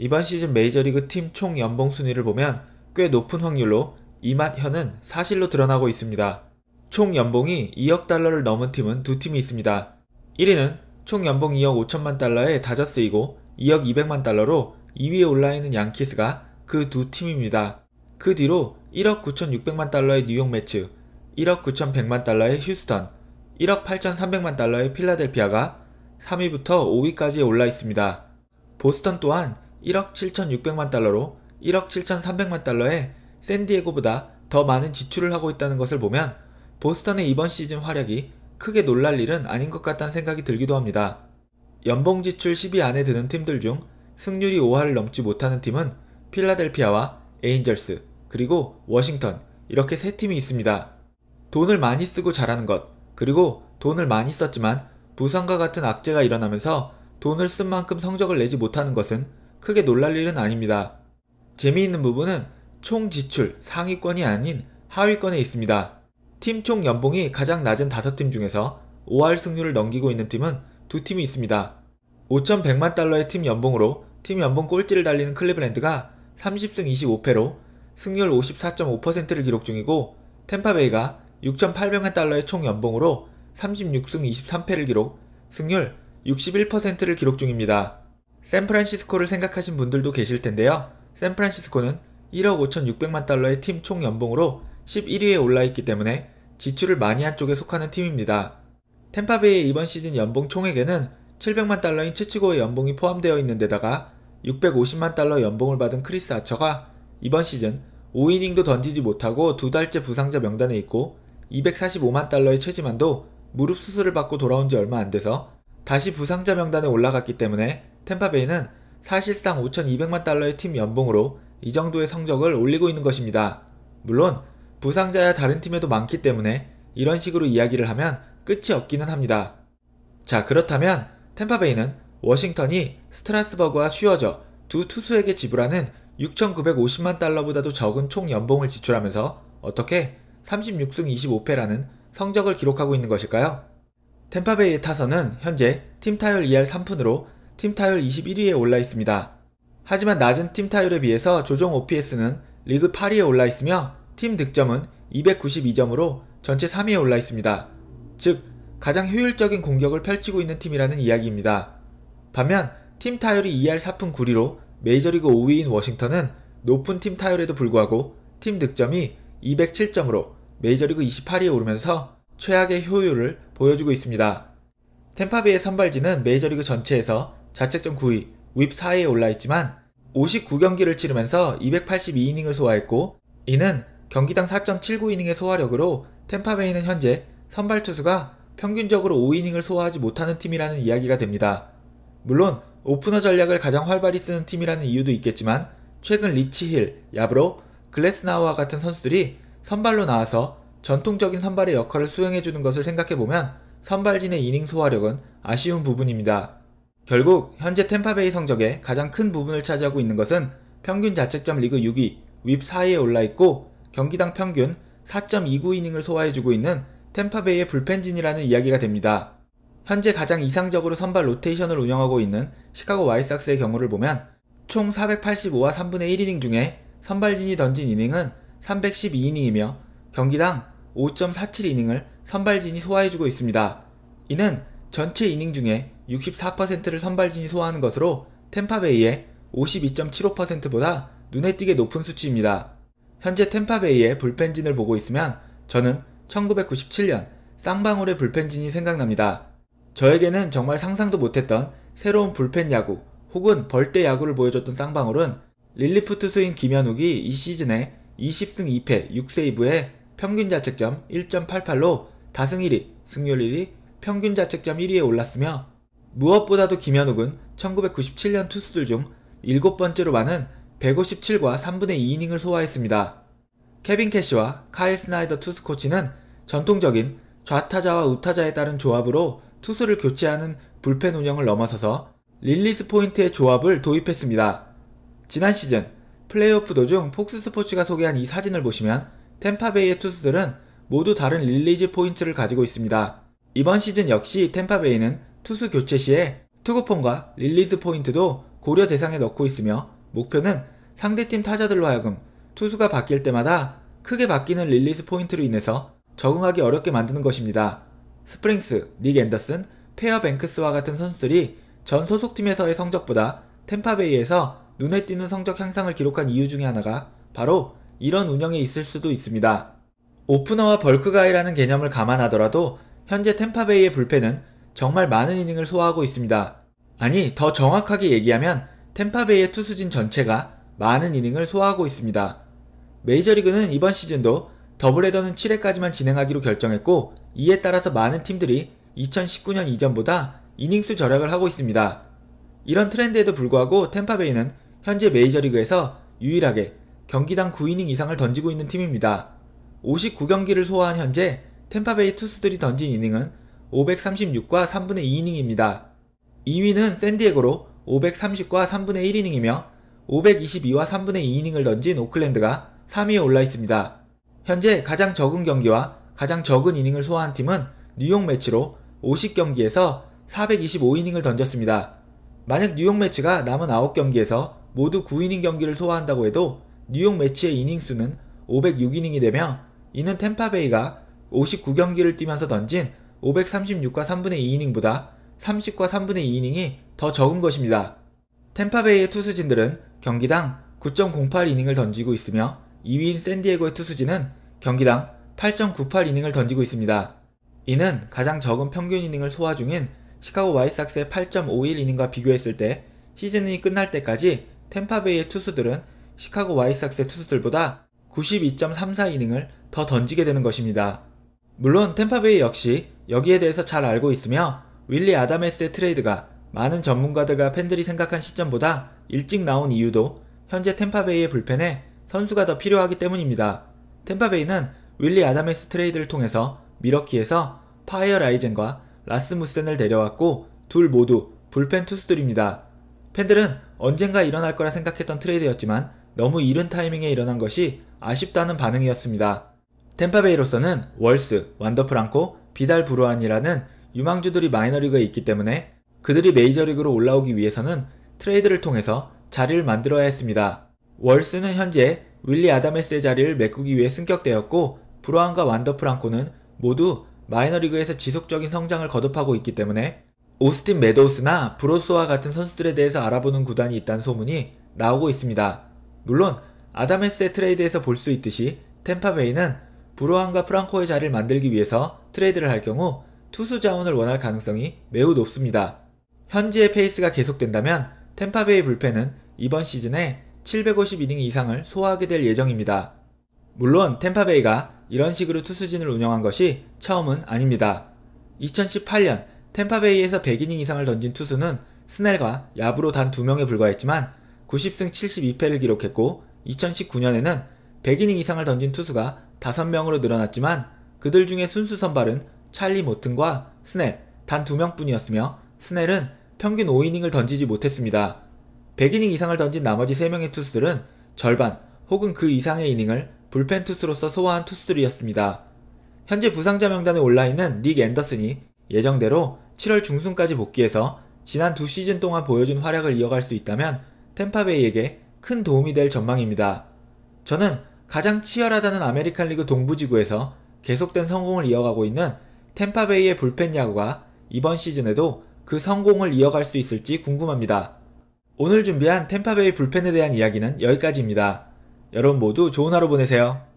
이번 시즌 메이저리그 팀 총 연봉 순위를 보면 꽤 높은 확률로 이맛현은 사실로 드러나고 있습니다. 총 연봉이 2억 달러를 넘은 팀은 두 팀이 있습니다. 1위는 총 연봉 2억 5천만 달러의 다저스이고 2억 2백만 달러로 2위에 올라있는 양키스가 그 두 팀입니다. 그 뒤로 1억 9,600만 달러의 뉴욕 매츠, 1억 9,100만 달러의 휴스턴, 1억 8,300만 달러의 필라델피아가 3위부터 5위까지 올라 있습니다. 보스턴 또한 1억 7,600만 달러로 1억 7,300만 달러에 샌디에고보다 더 많은 지출을 하고 있다는 것을 보면 보스턴의 이번 시즌 활약이 크게 놀랄 일은 아닌 것 같다는 생각이 들기도 합니다. 연봉 지출 10위 안에 드는 팀들 중 승률이 5할을 넘지 못하는 팀은 필라델피아와 에인절스 그리고 워싱턴 이렇게 세 팀이 있습니다. 돈을 많이 쓰고 잘하는 것 그리고 돈을 많이 썼지만 부상과 같은 악재가 일어나면서 돈을 쓴 만큼 성적을 내지 못하는 것은 크게 놀랄 일은 아닙니다. 재미있는 부분은 총 지출 상위권이 아닌 하위권에 있습니다. 팀 총 연봉이 가장 낮은 5팀 중에서 5할 승률을 넘기고 있는 팀은 두 팀이 있습니다. 5,100만 달러의 팀 연봉으로 팀 연봉 꼴찌를 달리는 클리블랜드가 30승 25패로 승률 54.5%를 기록 중이고 템파베이가 6,800만 달러의 총 연봉으로 36승 23패를 기록, 승률 61%를 기록 중입니다. 샌프란시스코를 생각하신 분들도 계실 텐데요. 샌프란시스코는 1억 5,600만 달러의 팀 총 연봉으로 11위에 올라있기 때문에 지출을 많이 한 쪽에 속하는 팀입니다. 템파베이의 이번 시즌 연봉 총액에는 700만 달러인 최치고의 연봉이 포함되어 있는 데다가 650만 달러 연봉을 받은 크리스 아처가 이번 시즌 5이닝도 던지지 못하고 두 달째 부상자 명단에 있고 245만 달러의 최지만도 무릎 수술을 받고 돌아온 지 얼마 안 돼서 다시 부상자 명단에 올라갔기 때문에 템파베이는 사실상 5,200만 달러의 팀 연봉으로 이 정도의 성적을 올리고 있는 것입니다. 물론 부상자야 다른 팀에도 많기 때문에 이런 식으로 이야기를 하면 끝이 없기는 합니다. 자 그렇다면 템파베이는 워싱턴이 스트라스버그와 쉬어져두 투수에게 지불하는 6,950만 달러보다도 적은 총 연봉을 지출하면서 어떻게 36승 25패라는 성적을 기록하고 있는 것일까요? 템파베이의 타선은 현재 팀 타율 2할 3푼으로 팀 타율 21위에 올라 있습니다. 하지만 낮은 팀 타율에 비해서 조종 OPS는 리그 8위에 올라 있으며 팀 득점은 292점으로 전체 3위에 올라 있습니다. 즉, 가장 효율적인 공격을 펼치고 있는 팀이라는 이야기입니다. 반면 팀 타율이 2할 4푼 9리로 메이저리그 5위인 워싱턴은 높은 팀 타율에도 불구하고 팀 득점이 207점으로 메이저리그 28위에 오르면서 최악의 효율을 보여주고 있습니다. 템파베의 선발진은 메이저리그 전체에서 자책점 9위, 윕 4위에 올라있지만 59경기를 치르면서 282이닝을 소화했고 이는 경기당 4.79이닝의 소화력으로 템파베이는 현재 선발 투수가 평균적으로 5이닝을 소화하지 못하는 팀이라는 이야기가 됩니다. 물론 오프너 전략을 가장 활발히 쓰는 팀이라는 이유도 있겠지만 최근 리치힐, 야브로, 글래스나우와 같은 선수들이 선발로 나와서 전통적인 선발의 역할을 수행해주는 것을 생각해보면 선발진의 이닝 소화력은 아쉬운 부분입니다. 결국 현재 템파베이 성적의 가장 큰 부분을 차지하고 있는 것은 평균 자책점 리그 6위 윕 4위에 올라있고 경기당 평균 4.29이닝을 소화해주고 있는 템파베이의 불펜진이라는 이야기가 됩니다. 현재 가장 이상적으로 선발 로테이션을 운영하고 있는 시카고 와이삭스의 경우를 보면 총 485와 3분의 1이닝 중에 선발진이 던진 이닝은 312이닝이며 경기당 5.47이닝을 선발진이 소화해주고 있습니다. 이는 전체 이닝 중에 64%를 선발진이 소화하는 것으로 템파베이의 52.75%보다 눈에 띄게 높은 수치입니다. 현재 템파베이의 불펜진을 보고 있으면 저는 1997년 쌍방울의 불펜진이 생각납니다. 저에게는 정말 상상도 못했던 새로운 불펜 야구 혹은 벌떼 야구를 보여줬던 쌍방울은 릴리프 투수인 김현욱이 이 시즌에 20승 2패 6세이브에 평균 자책점 1.88로 다승 1위, 승률 1위, 평균 자책점 1위에 올랐으며 무엇보다도 김현욱은 1997년 투수들 중 7번째로 많은 157과 3분의 2이닝을 소화했습니다. 케빈 캐시와 카일 스나이더 투수 코치는 전통적인 좌타자와 우타자에 따른 조합으로 투수를 교체하는 불펜 운영을 넘어서서 릴리스 포인트의 조합을 도입했습니다. 지난 시즌 플레이오프 도중 폭스스포츠가 소개한 이 사진을 보시면 템파베이의 투수들은 모두 다른 릴리즈 포인트를 가지고 있습니다. 이번 시즌 역시 템파베이는 투수 교체 시에 투구폼과 릴리즈 포인트도 고려 대상에 넣고 있으며 목표는 상대팀 타자들로 하여금 투수가 바뀔 때마다 크게 바뀌는 릴리즈 포인트로 인해서 적응하기 어렵게 만드는 것입니다. 스프링스, 닉 앤더슨, 페어 뱅크스와 같은 선수들이 전 소속팀에서의 성적보다 템파베이에서 눈에 띄는 성적 향상을 기록한 이유 중의 하나가 바로 이런 운영에 있을 수도 있습니다. 오프너와 벌크가이라는 개념을 감안하더라도 현재 템파베이의 불펜은 정말 많은 이닝을 소화하고 있습니다. 아니, 더 정확하게 얘기하면 템파베이의 투수진 전체가 많은 이닝을 소화하고 있습니다. 메이저리그는 이번 시즌도 더블헤더는 7회까지만 진행하기로 결정했고 이에 따라서 많은 팀들이 2019년 이전보다 이닝수 절약을 하고 있습니다. 이런 트렌드에도 불구하고 템파베이는 현재 메이저리그에서 유일하게 경기당 9이닝 이상을 던지고 있는 팀입니다. 59경기를 소화한 현재 템파베이 투수들이 던진 이닝은 536과 3분의 2이닝입니다. 2위는 샌디에고로 530과 3분의 1이닝이며 522와 3분의 2이닝을 던진 오클랜드가 3위에 올라 있습니다. 현재 가장 적은 경기와 가장 적은 이닝을 소화한 팀은 뉴욕 매치로 50경기에서 425이닝을 던졌습니다. 만약 뉴욕 매치가 남은 9경기에서 모두 9이닝 경기를 소화한다고 해도 뉴욕 매치의 이닝 수는 506이닝이 되며 이는 템파베이가 59경기를 뛰면서 던진 536과 3분의 2이닝보다 30과 3분의 2이닝이 더 적은 것입니다. 템파베이의 투수진들은 경기당 9.08이닝을 던지고 있으며 2위인 샌디에고의 투수진은 경기당 8.98이닝을 던지고 있습니다. 이는 가장 적은 평균 이닝을 소화 중인 시카고 와이삭스의 8.51이닝과 비교했을 때 시즌이 끝날 때까지 템파베이의 투수들은 시카고 와이삭스의 투수들보다 92.34이닝을 더 던지게 되는 것입니다. 물론 템파베이 역시 여기에 대해서 잘 알고 있으며 윌리 아담메스의 트레이드가 많은 전문가들과 팬들이 생각한 시점보다 일찍 나온 이유도 현재 템파베이의 불펜에 선수가 더 필요하기 때문입니다. 템파베이는 윌리 아담메스 트레이드를 통해서 미러키에서 파이어 라이젠과 라스무센을 데려왔고 둘 모두 불펜 투수들입니다. 팬들은 언젠가 일어날 거라 생각했던 트레이드였지만 너무 이른 타이밍에 일어난 것이 아쉽다는 반응이었습니다. 템파베이로서는 월스, 완더프랑코, 비달 브루안이라는 유망주들이 마이너리그에 있기 때문에 그들이 메이저리그로 올라오기 위해서는 트레이드를 통해서 자리를 만들어야 했습니다. 월스는 현재 윌리 아담에스의 자리를 메꾸기 위해 승격되었고 브루안과 완더프랑코는 모두 마이너리그에서 지속적인 성장을 거듭하고 있기 때문에 오스틴 메도우스나 브로스와 같은 선수들에 대해서 알아보는 구단이 있다는 소문이 나오고 있습니다. 물론 아담에스의 트레이드에서 볼 수 있듯이 템파베이는 브루안과 프랑코의 자리를 만들기 위해서 트레이드를 할 경우 투수 자원을 원할 가능성이 매우 높습니다. 현지의 페이스가 계속된다면 템파베이 불펜은 이번 시즌에 750이닝 이상을 소화하게 될 예정입니다. 물론 템파베이가 이런 식으로 투수진을 운영한 것이 처음은 아닙니다. 2018년 템파베이에서 100이닝 이상을 던진 투수는 스넬과 야브로 단 2명에 불과했지만 90승 72패를 기록했고 2019년에는 100이닝 이상을 던진 투수가 5명으로 늘어났지만 그들 중에 순수 선발은 찰리 모튼과 스넬 단 2명뿐이었으며 스넬은 평균 5이닝을 던지지 못했습니다. 100이닝 이상을 던진 나머지 3명의 투수들은 절반 혹은 그 이상의 이닝을 불펜 투수로서 소화한 투수들이었습니다. 현재 부상자 명단에 올라있는 닉 앤더슨이 예정대로 7월 중순까지 복귀해서 지난 두 시즌 동안 보여준 활약을 이어갈 수 있다면 템파베이에게 큰 도움이 될 전망입니다. 저는 가장 치열하다는 아메리칸 리그 동부지구에서 계속된 성공을 이어가고 있는 템파베이의 불펜 야구가 이번 시즌에도 그 성공을 이어갈 수 있을지 궁금합니다. 오늘 준비한 템파베이 불펜에 대한 이야기는 여기까지입니다. 여러분 모두 좋은 하루 보내세요.